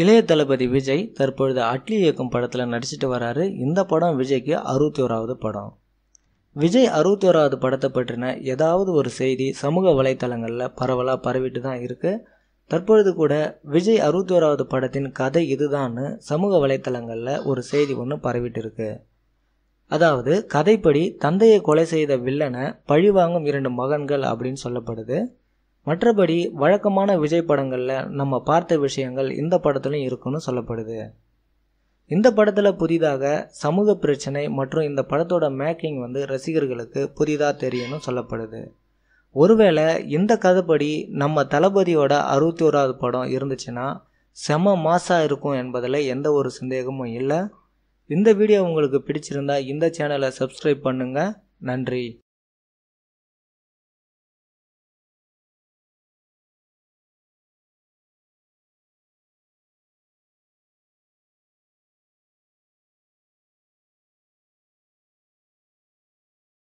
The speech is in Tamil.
இளைய தளபதி விஜய் தற்பொழுது அட்லி இயக்கும் படத்தில் நடிச்சிட்டு வராரு இந்த படம் விஜய்க்கு அறுபத்தி ஓராவது படம் விஜய் அறுபத்தி ஓராவது படத்தை பற்றின ஏதாவது ஒரு செய்தி சமூக வலைத்தளங்களில் பரவலாக பரவிட்டு தான் இருக்குது தற்பொழுது கூட விஜய் அறுபத்தி ஓராவது படத்தின் கதை இதுதான்னு சமூக வலைத்தளங்களில் ஒரு செய்தி ஒன்று பரவிட்டு இருக்கு அதாவது கதைப்படி தந்தையை கொலை செய்த வில்லனை பழிவாங்கும் இரண்டு மகன்கள் அப்படின்னு சொல்லப்படுது மற்றபடி வழக்கமான விஜய் படங்களில் நம்ம பார்த்த விஷயங்கள் இந்த படத்துலையும் இருக்குன்னு சொல்லப்படுது இந்த படத்தில் புதிதாக சமூக பிரச்சனை மற்றும் இந்த படத்தோட மேக்கிங் வந்து ரசிகர்களுக்கு புதிதாக தெரியணும் சொல்லப்படுது ஒருவேளை இந்த கதைப்படி நம்ம தளபதியோட அறுபத்தி ஓராவது படம் இருந்துச்சுன்னா செம மாசாக இருக்கும் என்பதில் எந்த ஒரு சந்தேகமும் இல்லை இந்த வீடியோ உங்களுக்கு பிடிச்சிருந்தா இந்த சேனலை சப்ஸ்கிரைப் பண்ணுங்கள் நன்றி